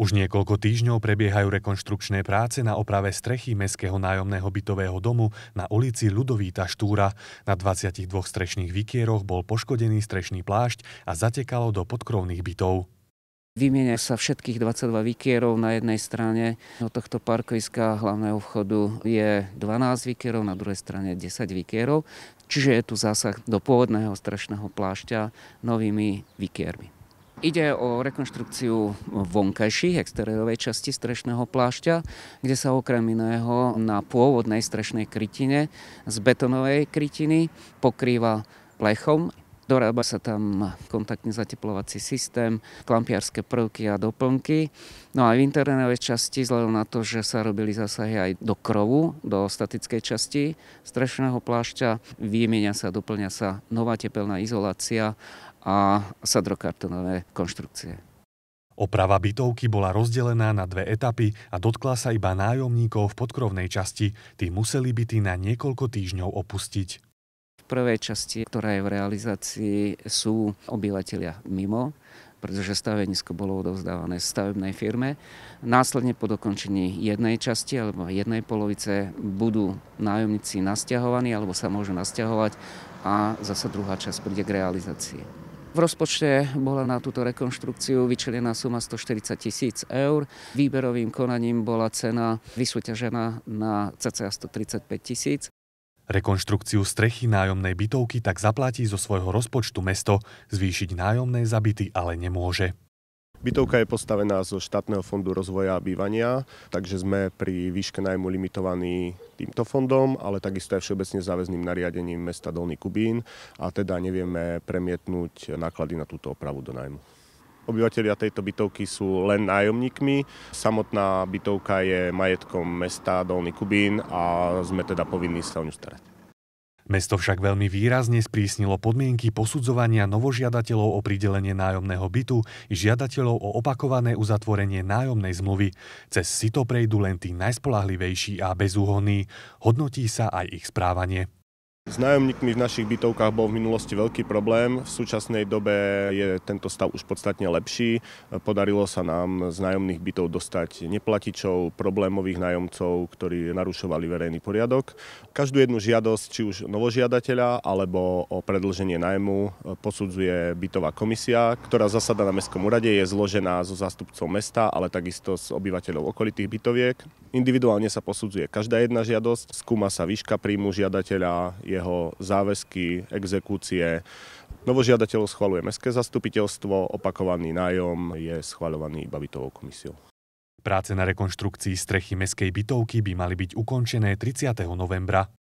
Už niekoľko týždňov prebiehajú rekonštrukčné práce na oprave strechy mestského nájomného bytového domu na ulici Ľudovíta Štúra. Na 22 strešných vykieroch bol poškodený strešný plášť a zatekalo do podkrovných bytov. Vymienia sa všetkých 22 vykierov na jednej strane. Od tohto parkoviska hlavného vchodu je 12 vykierov, na druhej strane 10 vykierov, Čiže je tu zásah do pôvodného strašného plášťa novými vykiermi. Ide o rekonštrukciu vonkajších exteriérovej časti strešného plášťa, kde sa okrem iného na pôvodnej strešnej krytine z betonovej krytiny pokrýva plechom Dorába sa tam kontaktný zateplovací systém, klampiarské prvky a doplnky. No a v internetovej časti, vzhľadom na to, že sa robili zásahy aj do krovu, do statickej časti strešného plášťa, Vymenia sa, doplňa sa nová tepelná izolácia a sadrokartonové konštrukcie. Oprava bytovky bola rozdelená na dve etapy a dotkla sa iba nájomníkov v podkrovnej časti. Tí museli byty na niekoľko týždňov opustiť prvej časti, ktorá je v realizácii, sú obyvateľia mimo pretože stavenisko bolo odovzdávané stavebnej firme. Následne po dokončení jednej časti alebo jednej polovice budú nájomníci nasťahovaní alebo sa môžu nasťahovať a zase druhá časť príde k realizácii. V rozpočte bola na túto rekonštrukciu vyčlená suma 140 tisíc eur. Výberovým konaním bola cena vysúťažená na cca 135 tisíc. Rekonštrukciu strechy nájomnej bytovky tak zaplatí zo svojho rozpočtu mesto, zvýšiť nájomné zabity ale nemôže. Bytovka je postavená zo štátneho fondu rozvoja a bývania, takže sme pri výške najmu limitovaní týmto fondom, ale takisto aj všeobecne záväzným nariadením mesta Dolný Kubín a teda nevieme premietnúť náklady na túto opravu do najmu. Obyvateľia tejto bytovky sú len nájomníkmi. Samotná bytovka je majetkom mesta Dolný Kubín a sme teda povinní sa o ňu starať. Mesto však veľmi výrazne sprísnilo podmienky posudzovania novožiadateľov o pridelenie nájomného bytu i žiadateľov o opakované uzatvorenie nájomnej zmluvy. Cez si to prejdú len tí najspolahlivejší a bezúhonní. Hodnotí sa aj ich správanie. S nájomníkmi v našich bytovkách bol v minulosti veľký problém. V súčasnej dobe je tento stav už podstatne lepší. Podarilo sa nám z nájomných bytov dostať neplatičov, problémových nájomcov, ktorí narušovali verejný poriadok. Každú jednu žiadosť, či už novožiadateľa alebo o predlženie nájmu, posudzuje bytová komisia, ktorá zasada na Mestskom úrade je zložená zo so zástupcov mesta, ale takisto s obyvateľov okolitých bytoviek. Individuálne sa posudzuje každá jedna žiadosť, skúma sa výška príjmu žiadateľa, jeho záväzky, exekúcie. Novožiadateľov schvaluje Mestské zastupiteľstvo, opakovaný nájom je schvaľovaný iba bytovou komisiou. Práce na rekonštrukcii strechy Mestskej bytovky by mali byť ukončené 30. novembra